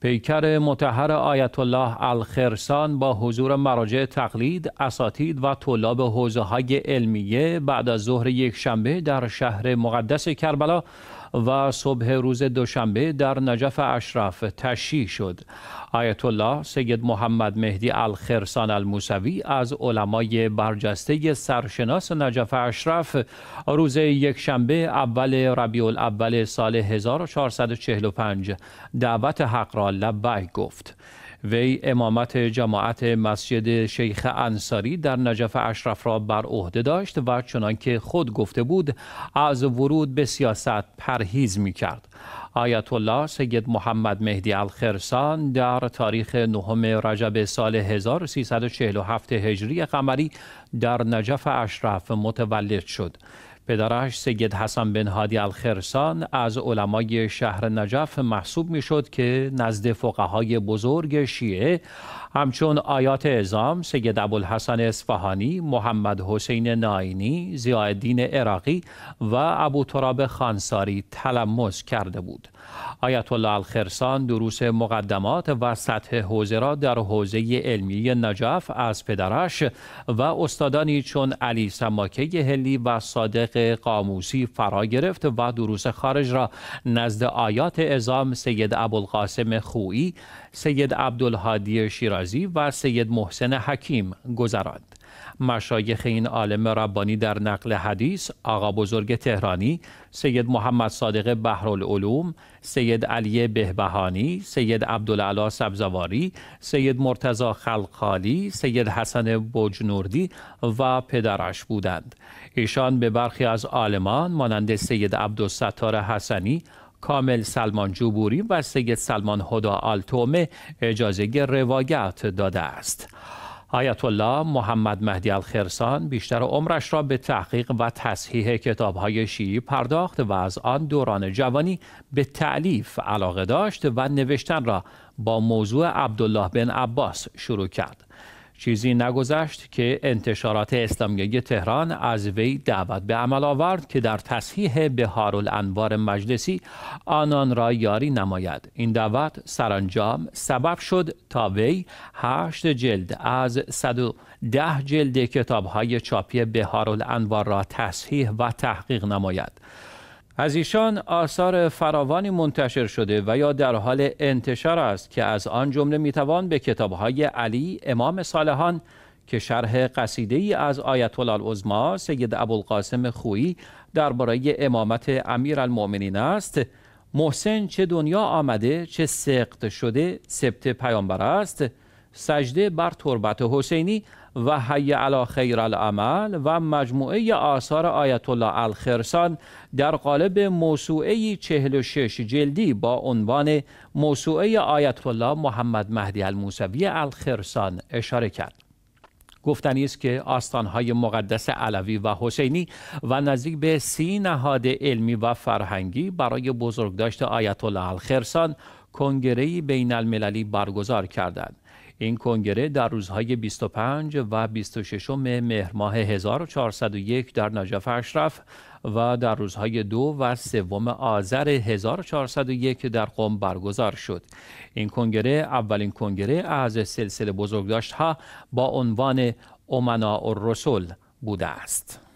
پیکر متحر آیت الله الخرسان با حضور مراجع تقلید، اساتید و طلاب حوزه های علمیه بعد از ظهر یک شنبه در شهر مقدس کربلا و صبح روز دوشنبه در نجف اشرف تشیع شد آیت الله سید محمد مهدی الخرسان الموسوی از علمای برجسته سرشناس نجف اشرف روز شنبه اول ربیع الاول سال 1445 دعوت حق را گفت وی امامت جماعت مسجد شیخ انصاری در نجف اشرف را بر عهده داشت و چنانکه خود گفته بود از ورود به سیاست پرهیز می کرد. آیت الله سید محمد مهدی الخرسان در تاریخ نهم رجب سال 1347 هجری قمری در نجف اشرف متولد شد. پدرش سید حسن بن هادی الخرسان از علمای شهر نجف محسوب می شد که نزد فقهای بزرگ شیعه همچون آیات اعظام سید ابوالحسن اصفهانی، محمد حسین ناینی، زیادین عراقی و ابو تراب خانساری تلمس کرده بود. آیت الله الخرسان دروس مقدمات و سطح حوزه را در حوزه علمی نجف از پدرش و استادانی چون علی سماکه هلی و صادق قاموسی فرا گرفت و دروس خارج را نزد آیات ازام سید ابوالقاسم خویی، سید عبدالهادی شیرازی و سید محسن حکیم گذراند. مشایخ این عالم ربانی در نقل حدیث آقا بزرگ تهرانی سید محمد صادق بحرالعلوم سید علی بهبهانی سید عبدالعلا سبزواری سید مرتزا خلقالی سید حسن بجنوردی و پدرش بودند ایشان به برخی از عالمان مانند سید عبدالستار حسنی کامل سلمان جوبوری و سید سلمان هدا آلتومه اجازه روایت داده است آیت الله محمد مهدی الخرسان بیشتر عمرش را به تحقیق و تصحیح کتابهای شیعی پرداخت و از آن دوران جوانی به تعلیف علاقه داشت و نوشتن را با موضوع عبدالله بن عباس شروع کرد. چیزی نگذشت که انتشارات اسلامیه تهران از وی دعوت به عمل آورد که در تصحیح بهار الانوار مجلسی آنان را یاری نماید این دعوت سرانجام سبب شد تا وی هشت جلد از ده جلد کتابهای چاپی بهار الانوار را تصحیح و تحقیق نماید از ایشان آثار فراوانی منتشر شده و یا در حال انتشار است که از آن جمله میتوان به کتابهای علی امام صالحان که شرح قصیده ای از آیت العظما سید ابوالقاسم خویی درباره امامت امیرالمؤمنین است محسن چه دنیا آمده چه سقط شده سبت پیامبر است سجده بر تربت حسینی و حی علی خیر العمل و مجموعه آثار آیت الله الخرسان در قالب موسوعه 46 جلدی با عنوان موسوعه آیت الله محمد مهدی الموسوی الخرسان اشاره کرد. گفتنی است که آستانهای مقدس علوی و حسینی و نزدیک به سی نهاد علمی و فرهنگی برای بزرگداشت آیت الله الخرسان کنگرهای بین المللی برگزار کردند. این کنگره در روزهای 25 و 26 مهر ماه 1401 در نجف اشرف و در روزهای دو و سوم آذر 1401 در قم برگزار شد این کنگره اولین کنگره از سلسله بزرگداشت ها با عنوان امنا رسول بوده است